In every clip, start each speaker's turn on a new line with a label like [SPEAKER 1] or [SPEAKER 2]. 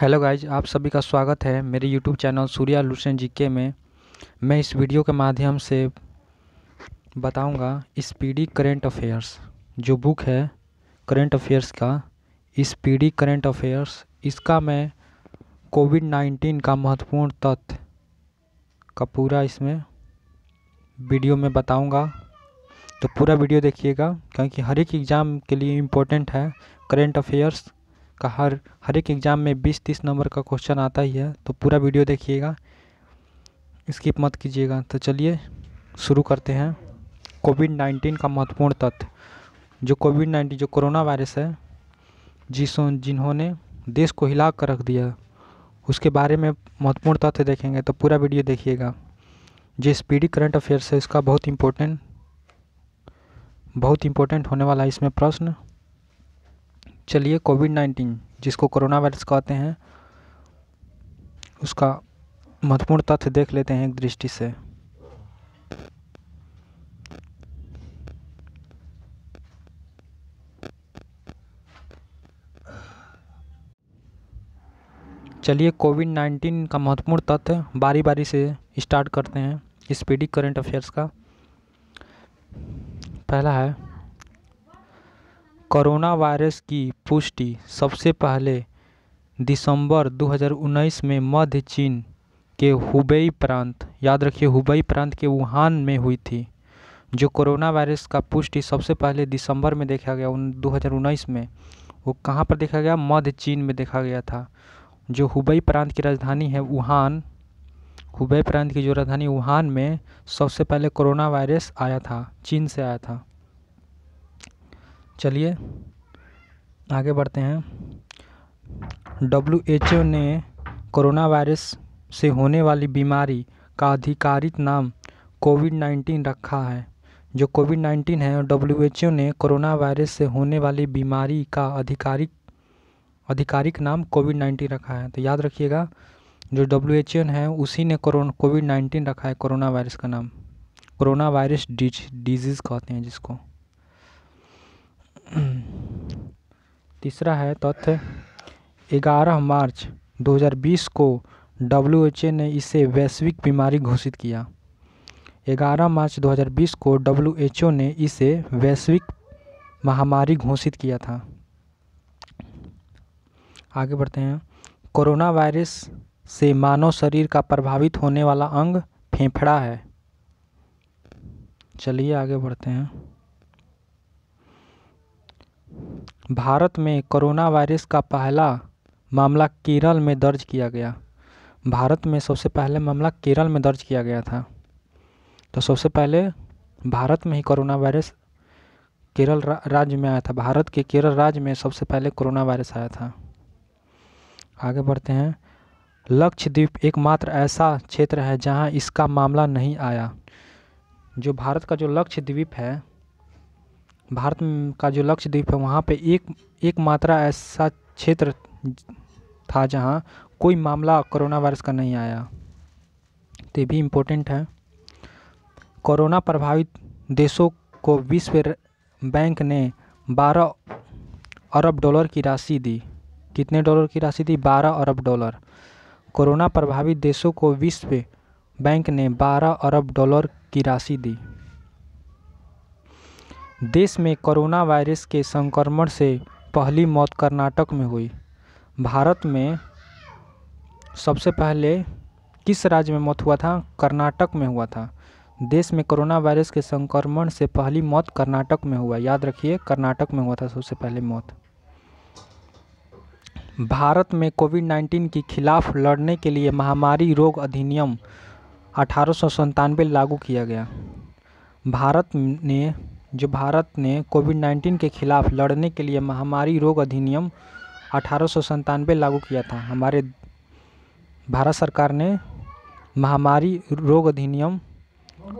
[SPEAKER 1] hello guys आप सभी का स्वागत है मेरे YouTube channel Surya Lucent GK में मैं इस वीडियो के माध्यम से बताऊंगा स्पीडी करेंट अफेयर्स जो बुक है करेंट अफेयर्स का स्पीडी करेंट अफेयर्स इसका मैं कोविड नाइन्टीन का महत्वपूर्ण तथ्य का पूरा इसमें वीडियो में बताऊंगा तो पूरा वीडियो देखिएगा क्योंकि हर एक एग्ज़ाम के लिए इम्पोर्टेंट है करेंट अफेयर्स का हर हर एक एग्ज़ाम में बीस तीस नंबर का क्वेश्चन आता ही है तो पूरा वीडियो देखिएगा स्किप मत कीजिएगा तो चलिए शुरू करते हैं कोविड नाइन्टीन का महत्वपूर्ण तथ्य जो कोविड नाइन्टीन जो कोरोना वायरस है जिस जिन्होंने देश को हिला कर रख दिया उसके बारे में महत्वपूर्ण तथ्य देखेंगे तो पूरा वीडियो देखिएगा जो स्पीडी करंट अफेयर्स है इसका बहुत इम्पोर्टेंट बहुत इम्पोर्टेंट होने वाला है इसमें प्रश्न चलिए कोविड नाइन्टीन जिसको कोरोना वायरस कहते हैं उसका महत्वपूर्ण तथ्य देख लेते हैं एक दृष्टि से चलिए कोविड नाइन्टीन का महत्वपूर्ण तथ्य बारी बारी से स्टार्ट करते हैं स्पीडी करंट अफेयर्स का पहला है कोरोना वायरस की पुष्टि सबसे पहले दिसंबर 2019 में मध्य चीन के हुबेई प्रांत याद रखिए हुबेई प्रांत के वुहान में हुई थी जो कोरोना वायरस का पुष्टि सबसे पहले दिसंबर में देखा गया उन 2019 में वो कहाँ पर देखा गया मध्य चीन में देखा गया था जो हुबई प्रांत की राजधानी है वुहान हुबई प्रांत की जो राजधानी वुहान में सबसे पहले कोरोना वायरस आया था चीन से आया था चलिए आगे बढ़ते हैं डब्ल्यू एच ओ ने कोरोना वायरस से होने वाली बीमारी का आधिकारिक नाम कोविड नाइन्टीन रखा है जो कोविड नाइन्टीन है डब्ल्यू एच ओ ने कोरोना वायरस से होने वाली बीमारी का आधिकारिक आधिकारिक नाम कोविड नाइन्टीन रखा है तो याद रखिएगा जो डब्ल्यू एच ओ है उसी ने कोरोना कोविड नाइन्टीन रखा है कोरोना वायरस का नाम कोरोना वायरस डिजीज़ कहते हैं जिसको तीसरा है तथ्य ग्यारह मार्च 2020 को डब्ल्यू ने इसे वैश्विक बीमारी घोषित किया 11 मार्च 2020 को डब्ल्यू ने इसे वैश्विक महामारी घोषित किया था आगे बढ़ते हैं कोरोना वायरस से मानव शरीर का प्रभावित होने वाला अंग फेफड़ा है चलिए आगे बढ़ते हैं भारत में कोरोना वायरस का पहला मामला केरल में दर्ज किया गया भारत में सबसे पहले मामला केरल में दर्ज किया गया था तो सबसे पहले भारत में ही कोरोना वायरस केरल रा, राज्य में आया था भारत के केरल राज्य में सबसे पहले कोरोना वायरस आया था आगे बढ़ते हैं लक्षद्वीप एकमात्र ऐसा क्षेत्र है जहां इसका मामला नहीं आया जो भारत का जो लक्षद्वीप है भारत का जो लक्षद्वीप है वहाँ पे एक एक मात्रा ऐसा क्षेत्र था जहाँ कोई मामला कोरोना वायरस का नहीं आया तो ये भी इम्पोर्टेंट है कोरोना प्रभावित देशों को विश्व बैंक ने 12 अरब डॉलर की राशि दी कितने डॉलर की राशि दी 12 अरब डॉलर कोरोना प्रभावित देशों को विश्व बैंक ने 12 अरब डॉलर की राशि दी देश में कोरोना वायरस के संक्रमण से पहली मौत कर्नाटक में हुई भारत में सबसे पहले किस राज्य में मौत हुआ था कर्नाटक में हुआ था देश में कोरोना वायरस के संक्रमण से पहली मौत कर्नाटक में हुआ याद रखिए कर्नाटक में हुआ था सबसे पहले मौत भारत में कोविड 19 के खिलाफ लड़ने के लिए महामारी रोग अधिनियम अठारह लागू किया गया भारत ने जो भारत ने कोविड नाइन्टीन के खिलाफ लड़ने के लिए महामारी रोग अधिनियम अठारह लागू किया था हमारे भारत सरकार ने महामारी रोग अधिनियम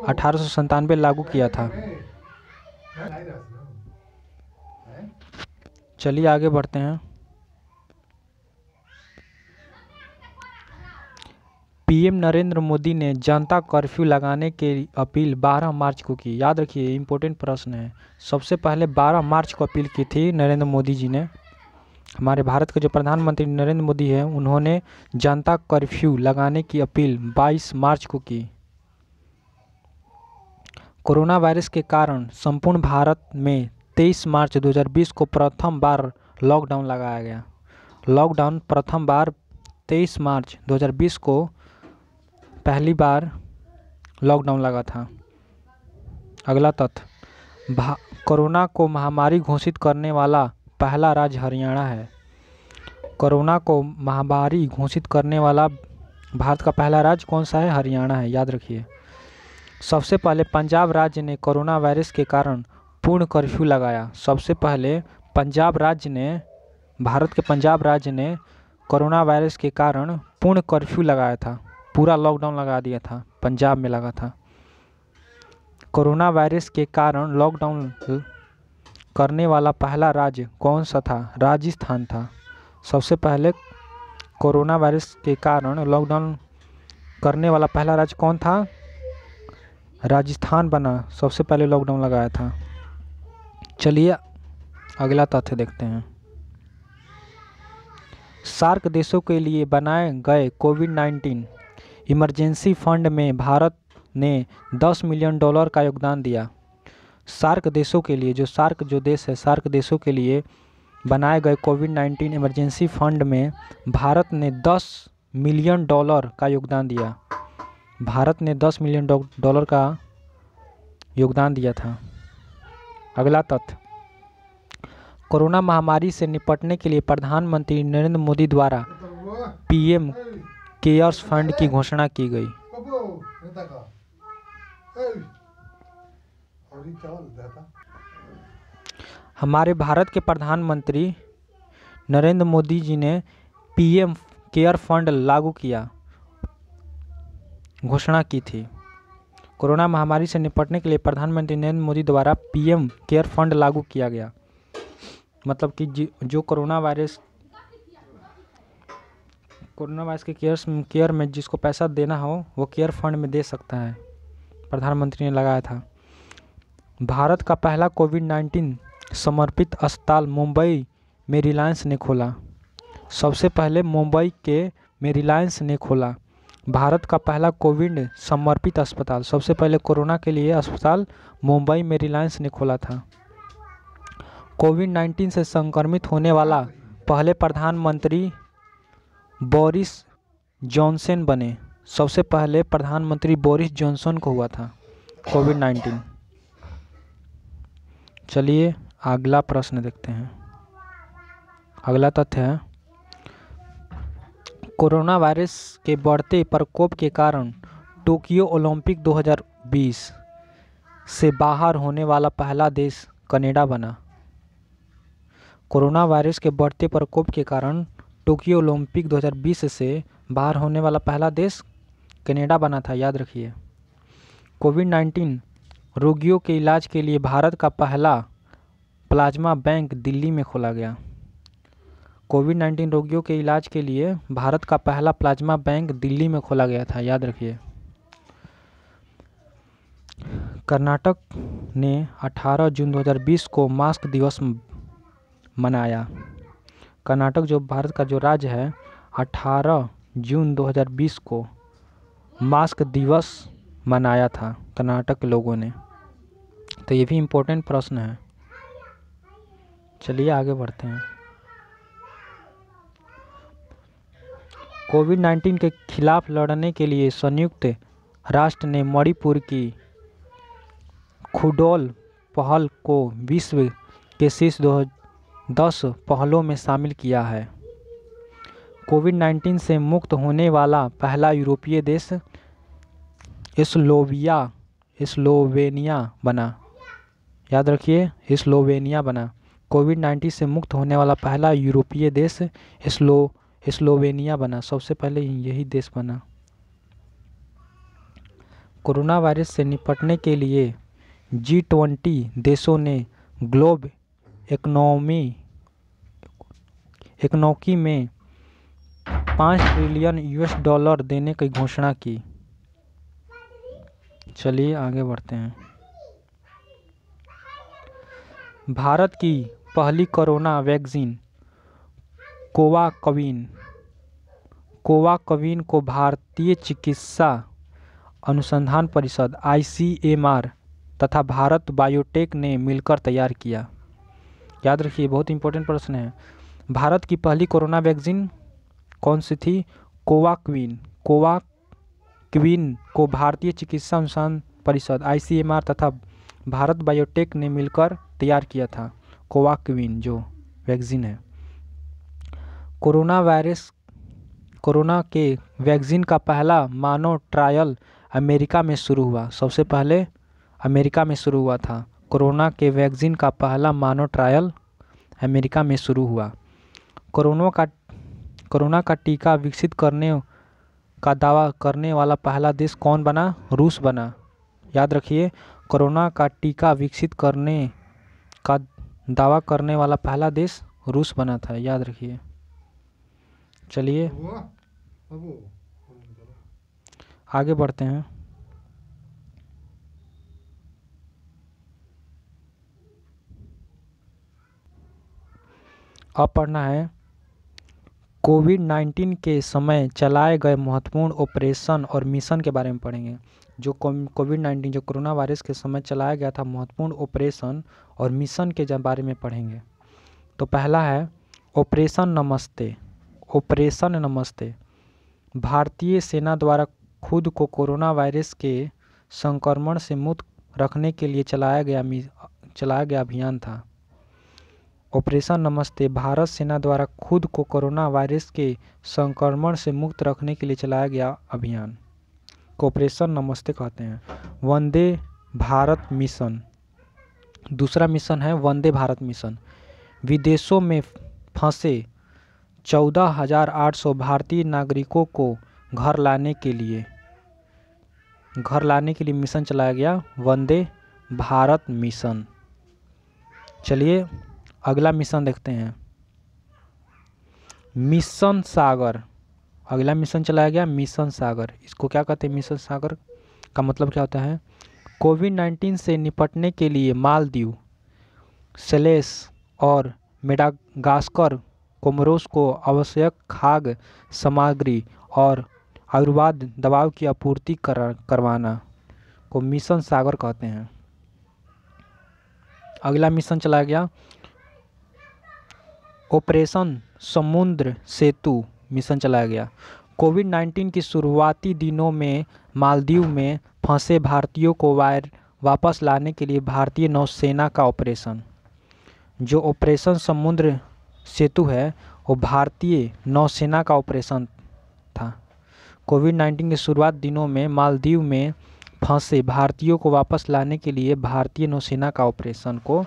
[SPEAKER 1] अठारह लागू किया था चलिए आगे बढ़ते हैं पीएम नरेंद्र मोदी ने जनता कर्फ्यू लगाने की अपील 12 मार्च को की याद रखिए इम्पोर्टेंट प्रश्न है सबसे पहले 12 मार्च को अपील की थी नरेंद्र मोदी जी ने हमारे भारत के जो प्रधानमंत्री नरेंद्र मोदी हैं उन्होंने जनता कर्फ्यू लगाने की अपील 22 मार्च को की कोरोना वायरस के कारण संपूर्ण भारत में 23 मार्च 2020 को प्रथम बार लॉकडाउन लगाया गया लॉकडाउन प्रथम बार तेईस मार्च 2020 को पहली बार लॉकडाउन लगा था अगला तथ्य कोरोना को महामारी घोषित करने वाला पहला राज्य हरियाणा है कोरोना को महामारी घोषित करने वाला भारत का पहला राज्य कौन सा है हरियाणा है याद रखिए सबसे पहले पंजाब राज्य ने कोरोना वायरस के कारण पूर्ण कर्फ्यू लगाया सबसे पहले पंजाब राज्य ने भारत के पंजाब राज्य ने कोरोना वायरस के कारण पूर्ण कर्फ्यू लगाया था पूरा लॉकडाउन लगा दिया था पंजाब में लगा था कोरोना वायरस के कारण लॉकडाउन करने वाला पहला राज्य कौन सा था राजस्थान था सबसे पहले कोरोना वायरस के कारण लॉकडाउन करने वाला पहला राज्य कौन था राजस्थान बना सबसे पहले लॉकडाउन लगाया था चलिए अगला तथ्य देखते हैं सार्क देशों के लिए बनाए गए कोविड नाइन्टीन इमरजेंसी फंड में भारत ने 10 मिलियन डॉलर का योगदान दिया सार्क देशों के लिए जो सार्क जो देश है सार्क देशों के लिए बनाए गए कोविड 19 इमरजेंसी फंड में भारत ने 10 मिलियन डॉलर का योगदान दिया भारत ने 10 मिलियन डॉलर का योगदान दिया था अगला तथ्य कोरोना महामारी से निपटने के लिए प्रधानमंत्री नरेंद्र मोदी द्वारा पीएम केयर्स फंड की घोषणा की गई हमारे भारत के प्रधानमंत्री नरेंद्र मोदी जी ने पीएम केयर फंड लागू किया घोषणा की थी कोरोना महामारी से निपटने के लिए प्रधानमंत्री नरेंद्र मोदी द्वारा पीएम केयर फंड लागू किया गया मतलब कि जो कोरोना वायरस कोरोना वायरस के केयर्स केयर में जिसको पैसा देना हो वो केयर फंड में दे सकता है प्रधानमंत्री ने लगाया था भारत का पहला कोविड नाइन्टीन समर्पित अस्पताल मुंबई में रिलायंस ने खोला सबसे पहले मुंबई के में रिलायंस ने खोला भारत का पहला कोविड समर्पित अस्पताल सबसे पहले कोरोना के लिए अस्पताल मुंबई में रिलायंस ने खोला था कोविड 19 से संक्रमित होने वाला पहले प्रधानमंत्री बोरिस जॉनसन बने सबसे पहले प्रधानमंत्री बोरिस जॉनसन को हुआ था कोविड नाइन्टीन चलिए अगला प्रश्न देखते हैं अगला तथ्य है कोरोना वायरस के बढ़ते प्रकोप के कारण टोक्यो ओलंपिक 2020 से बाहर होने वाला पहला देश कनेडा बना कोरोना वायरस के बढ़ते प्रकोप के कारण टोक्यो ओलंपिक 2020 से बाहर होने वाला पहला देश कनाडा बना था याद रखिए कोविड 19 रोगियों के इलाज के लिए भारत का पहला प्लाज्मा बैंक दिल्ली में खोला गया कोविड 19 रोगियों के इलाज के लिए भारत का पहला प्लाज्मा बैंक दिल्ली में खोला गया था याद रखिए कर्नाटक ने 18 जून 2020 को मास्क दिवस मनाया कर्नाटक जो भारत का जो राज्य है अठारह जून 2020 को मास्क दिवस मनाया था कर्नाटक के लोगों ने तो ये भी इम्पोर्टेंट प्रश्न है चलिए आगे बढ़ते हैं कोविड 19 के खिलाफ लड़ने के लिए संयुक्त राष्ट्र ने मणिपुर की खुडोल पहल को विश्व के शीर्ष दस पहलों में शामिल किया है कोविड 19 से मुक्त होने वाला पहला यूरोपीय देश इस्लोविया स्लोवेनिया बना याद रखिए स्लोवेनिया बना कोविड 19 से मुक्त होने वाला पहला यूरोपीय देश इस्लो स्लोवेनिया बना सबसे पहले यही देश बना कोरोना वायरस से निपटने के लिए जी ट्वेंटी देशों ने ग्लोब इकोनॉमी हिकनौकी में पाँच ट्रिलियन यूएस डॉलर देने की घोषणा की चलिए आगे बढ़ते हैं भारत की पहली कोरोना वैक्सीन कोवाकविन कोवाकविन को भारतीय चिकित्सा अनुसंधान परिषद आईसीएमआर तथा भारत बायोटेक ने मिलकर तैयार किया याद रखिए बहुत इंपॉर्टेंट प्रश्न है भारत की पहली कोरोना वैक्सीन कौन सी थी कोवाक्विन कोवाक्विन को भारतीय चिकित्सा अनुसंधान परिषद आई तथा भारत बायोटेक ने मिलकर तैयार किया था कोवाक्विन जो वैक्सीन है कोरोना वायरस कोरोना के वैक्सीन का पहला मानव ट्रायल अमेरिका में शुरू हुआ सबसे पहले अमेरिका में शुरू हुआ था कोरोना के वैक्सीन का पहला मानव ट्रायल अमेरिका में शुरू हुआ कोरोना का कोरोना का टीका विकसित करने का दावा करने वाला पहला देश कौन बना रूस बना याद रखिए कोरोना का टीका विकसित करने का दावा करने वाला पहला देश रूस बना था याद रखिए चलिए आगे बढ़ते हैं अब पढ़ना है कोविड नाइन्टीन के समय चलाए गए महत्वपूर्ण ऑपरेशन और मिशन के बारे में पढ़ेंगे जो कोविड नाइन्टीन जो कोरोना वायरस के समय चलाया गया था महत्वपूर्ण ऑपरेशन और मिशन के बारे में पढ़ेंगे तो पहला है ऑपरेशन नमस्ते ऑपरेशन नमस्ते भारतीय सेना द्वारा खुद को कोरोना वायरस के संक्रमण से मुक्त रखने के लिए चलाया गया चलाया गया अभियान था ऑपरेशन नमस्ते भारत सेना द्वारा खुद को कोरोना वायरस के संक्रमण से मुक्त रखने के लिए चलाया गया अभियान को ऑपरेशन नमस्ते कहते हैं वंदे भारत मिशन दूसरा मिशन है वंदे भारत मिशन विदेशों में फंसे चौदह हजार आठ सौ भारतीय नागरिकों को घर लाने के लिए घर लाने के लिए मिशन चलाया गया वंदे भारत मिशन चलिए अगला मिशन देखते हैं मिशन सागर अगला मिशन चलाया गया मिशन सागर इसको क्या कहते हैं मिशन सागर का मतलब क्या होता है कोविड नाइन्टीन से निपटने के लिए मालदीव सेलेस और मेडागास्कर कोमरोस को आवश्यक खाग सामग्री और आयुर्वाद दबाव की आपूर्ति कर करवाना को मिशन सागर कहते हैं अगला मिशन चलाया गया ऑपरेशन समुद्र सेतु मिशन चलाया गया कोविड 19 की शुरुआती दिनों में मालदीव में फंसे भारतीयों को वायर वापस लाने के लिए भारतीय नौसेना का ऑपरेशन जो ऑपरेशन समुद्र सेतु है वो भारतीय नौसेना का ऑपरेशन था कोविड 19 के शुरुआत दिनों में मालदीव में फंसे भारतीयों को वापस लाने के लिए भारतीय नौसेना का ऑपरेशन को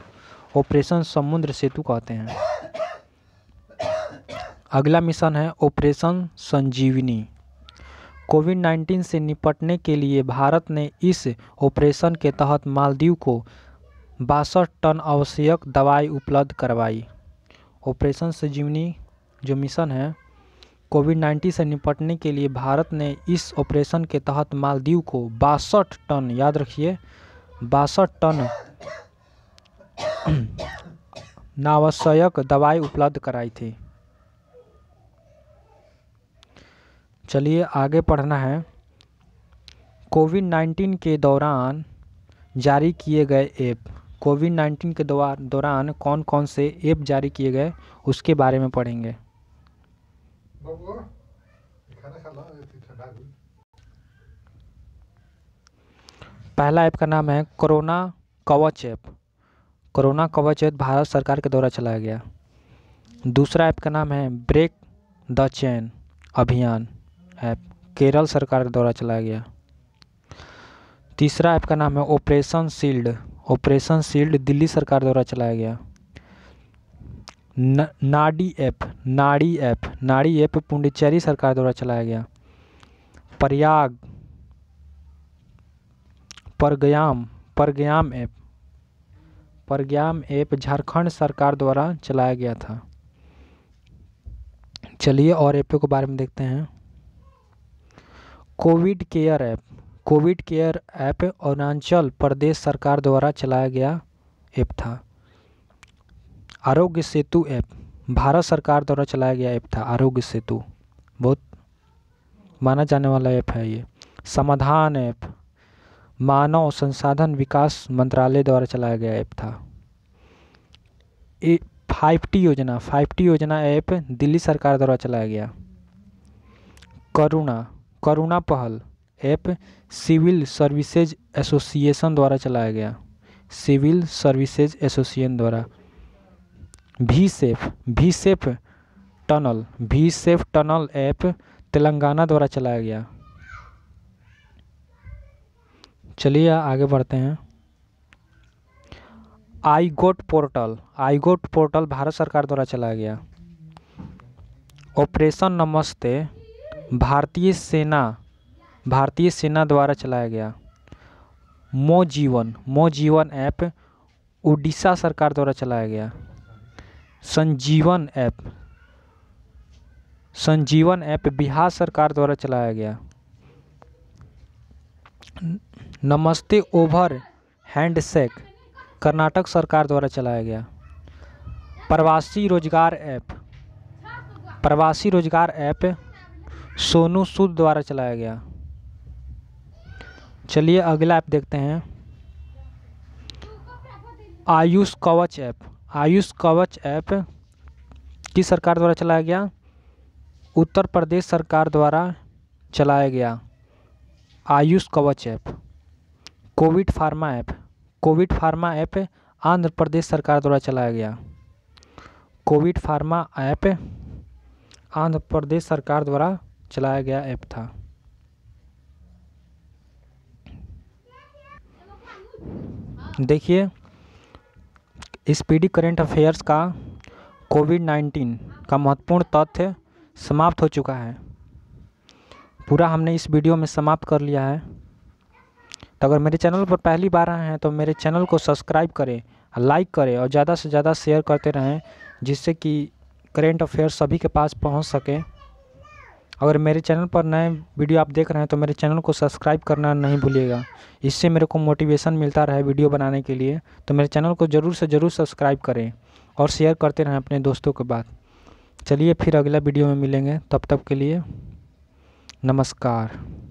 [SPEAKER 1] ऑपरेशन समुद्र सेतु कहते हैं अगला मिशन है ऑपरेशन संजीवनी कोविड 19 से निपटने के लिए भारत ने इस ऑपरेशन के तहत मालदीव को बासठ टन आवश्यक दवाई उपलब्ध करवाई ऑपरेशन संजीवनी जो मिशन है कोविड 19 से निपटने के लिए भारत ने इस ऑपरेशन के तहत मालदीव को बासठ टन याद रखिए बासठ टन नावश्यक दवाई उपलब्ध कराई थी चलिए आगे पढ़ना है कोविड नाइन्टीन के दौरान जारी किए गए ऐप कोविड नाइन्टीन के दौरान कौन कौन से ऐप जारी किए गए उसके बारे में पढ़ेंगे पहला ऐप का नाम है corona Kavach app corona Kavach app Bharat सरकार के द्वारा चलाया गया दूसरा ऐप का नाम है ब्रेक द चैन अभियान ऐप केरल सरकार द्वारा चलाया गया तीसरा ऐप का नाम है operation shield operation shield Delhi सरकार द्वारा चलाया गया नाडी ऐप नाड़ी ऐप नाड़ी ऐप पुंडिचेरी सरकार द्वारा चलाया गया प्रयाग परगयाम परगयाम ऐप परगयाम ऐप झारखंड सरकार द्वारा चलाया गया था चलिए और ऐपों के बारे में देखते हैं Covid care app Covid care app Arunachal Pradesh सरकार द्वारा चलाया गया ऐप था आरोग्य सेतु ऐप भारत सरकार द्वारा चलाया गया ऐप था आरोग्य सेतु बहुत माना जाने वाला ऐप है ये समाधान ऐप मानव संसाधन विकास मंत्रालय द्वारा चलाया गया ऐप था ए फाइव टी योजना फाइव टी योजना ऐप दिल्ली सरकार द्वारा चलाया गया करुणा करुणा पहल ऐप सिविल सर्विसेज एसोसिएशन द्वारा चलाया गया सिविल सर्विसेज एसोसिएशन द्वारा भी सेफ भी सेफ टनल भी सेफ टनल ऐप तेलंगाना द्वारा चलाया गया चलिए आगे बढ़ते हैं iGOT portal iGOT portal Bharat सरकार द्वारा चलाया गया ऑपरेशन नमस्ते भारतीय सेना भारतीय सेना द्वारा चलाया गया मो जीवन मो जीवन ऐप उड़ीसा सरकार द्वारा चलाया गया संजीवन ऐप संजीवन ऐप बिहार सरकार द्वारा चलाया गया नमस्ते ओवर हैंडसेक कर्नाटक सरकार द्वारा चलाया गया प्रवासी रोजगार ऐप प्रवासी रोजगार ऐप सोनू सूद द्वारा चलाया गया चलिए अगला ऐप देखते हैं आयुष कवच ऐप आयुष कवच ऐप किस सरकार द्वारा चलाया गया उत्तर प्रदेश सरकार द्वारा चलाया गया Ayush Kavach app Covid pharma app Covid pharma app Andhra Pradesh सरकार द्वारा चलाया गया Covid pharma app Andhra Pradesh सरकार द्वारा चलाया गया ऐप था देखिए स्पीडी करेंट अफेयर्स का कोविड नाइन्टीन का महत्वपूर्ण तथ्य समाप्त हो चुका है पूरा हमने इस वीडियो में समाप्त कर लिया है तो अगर मेरे चैनल पर पहली बार आए हैं तो मेरे चैनल को सब्सक्राइब करें लाइक करें और ज़्यादा से ज़्यादा शेयर करते रहें जिससे कि करेंट अफेयर्स सभी के पास पहुंच सके अगर मेरे चैनल पर नए वीडियो आप देख रहे हैं तो मेरे चैनल को सब्सक्राइब करना नहीं भूलिएगा इससे मेरे को मोटिवेशन मिलता रहे वीडियो बनाने के लिए तो मेरे चैनल को ज़रूर से ज़रूर सब्सक्राइब करें और शेयर करते रहें अपने दोस्तों के बाद चलिए फिर अगला वीडियो में मिलेंगे तब तक के लिए नमस्कार